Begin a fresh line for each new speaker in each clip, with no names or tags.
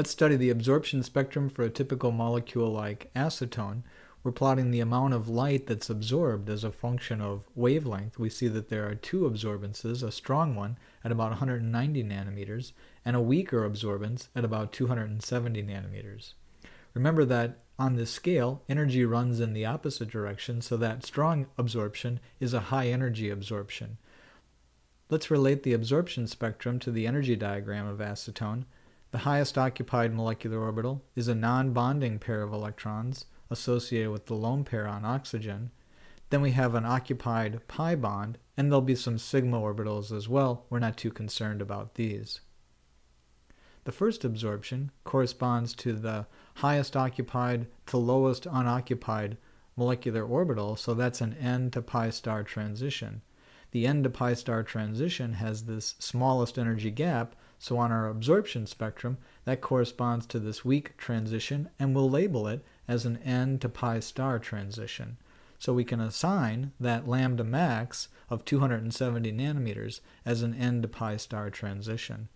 Let's study the absorption spectrum for a typical molecule like acetone. We're plotting the amount of light that's absorbed as a function of wavelength. We see that there are two absorbances, a strong one at about 190 nanometers and a weaker absorbance at about 270 nanometers. Remember that on this scale, energy runs in the opposite direction, so that strong absorption is a high energy absorption. Let's relate the absorption spectrum to the energy diagram of acetone the highest occupied molecular orbital is a non-bonding pair of electrons associated with the lone pair on oxygen. Then we have an occupied pi bond, and there'll be some sigma orbitals as well. We're not too concerned about these. The first absorption corresponds to the highest occupied to lowest unoccupied molecular orbital, so that's an n to pi star transition. The n to pi star transition has this smallest energy gap, so on our absorption spectrum, that corresponds to this weak transition, and we'll label it as an n to pi star transition. So we can assign that lambda max of 270 nanometers as an n to pi star transition.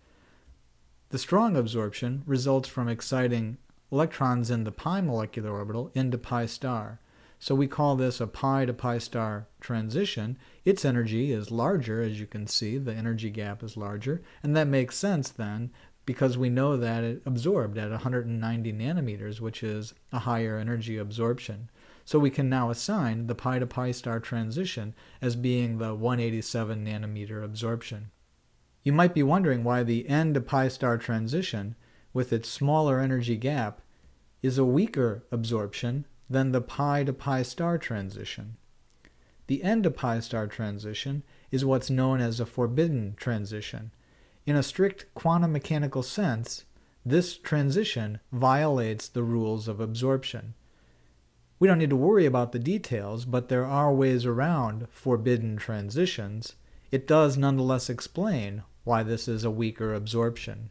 The strong absorption results from exciting electrons in the pi molecular orbital into pi star, so we call this a pi to pi star transition. Its energy is larger, as you can see, the energy gap is larger, and that makes sense then because we know that it absorbed at 190 nanometers, which is a higher energy absorption. So we can now assign the pi to pi star transition as being the 187 nanometer absorption. You might be wondering why the n to pi star transition, with its smaller energy gap, is a weaker absorption than the pi to pi star transition. The n to pi star transition is what's known as a forbidden transition. In a strict quantum mechanical sense, this transition violates the rules of absorption. We don't need to worry about the details, but there are ways around forbidden transitions. It does nonetheless explain why this is a weaker absorption.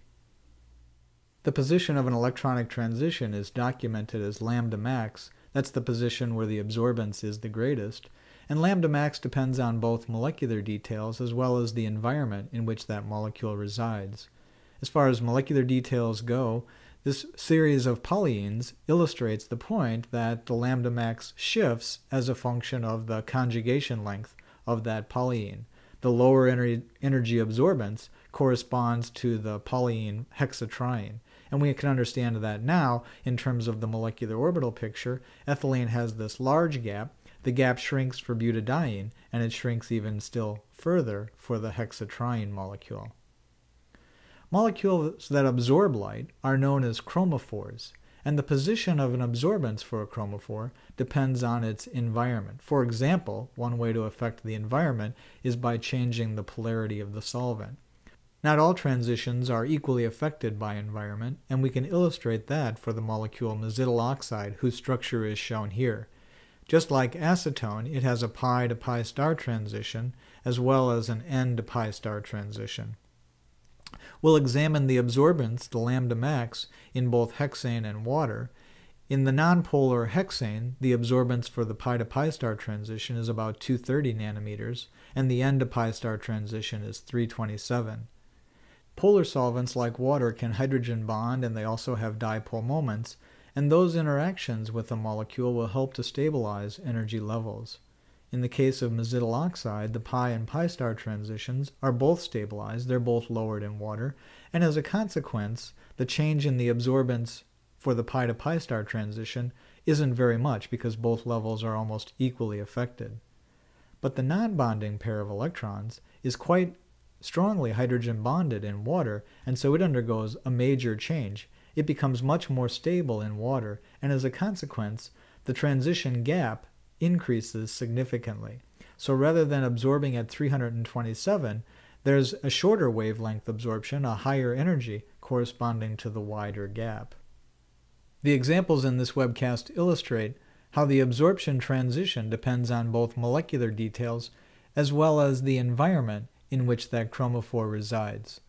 The position of an electronic transition is documented as lambda max, that's the position where the absorbance is the greatest, and lambda max depends on both molecular details as well as the environment in which that molecule resides. As far as molecular details go, this series of polyenes illustrates the point that the lambda max shifts as a function of the conjugation length of that polyene. The lower ener energy absorbance corresponds to the polyene hexatriene and we can understand that now in terms of the molecular orbital picture. Ethylene has this large gap. The gap shrinks for butadiene, and it shrinks even still further for the hexatriene molecule. Molecules that absorb light are known as chromophores, and the position of an absorbance for a chromophore depends on its environment. For example, one way to affect the environment is by changing the polarity of the solvent. Not all transitions are equally affected by environment, and we can illustrate that for the molecule mesityl oxide, whose structure is shown here. Just like acetone, it has a pi to pi star transition, as well as an n to pi star transition. We'll examine the absorbance, the lambda max, in both hexane and water. In the nonpolar hexane, the absorbance for the pi to pi star transition is about 230 nanometers, and the n to pi star transition is 327. Polar solvents like water can hydrogen bond and they also have dipole moments, and those interactions with a molecule will help to stabilize energy levels. In the case of mazidyl oxide, the pi and pi star transitions are both stabilized, they're both lowered in water, and as a consequence, the change in the absorbance for the pi to pi star transition isn't very much because both levels are almost equally affected. But the non-bonding pair of electrons is quite strongly hydrogen bonded in water, and so it undergoes a major change. It becomes much more stable in water, and as a consequence, the transition gap increases significantly. So rather than absorbing at 327, there's a shorter wavelength absorption, a higher energy, corresponding to the wider gap. The examples in this webcast illustrate how the absorption transition depends on both molecular details as well as the environment in which that chromophore resides.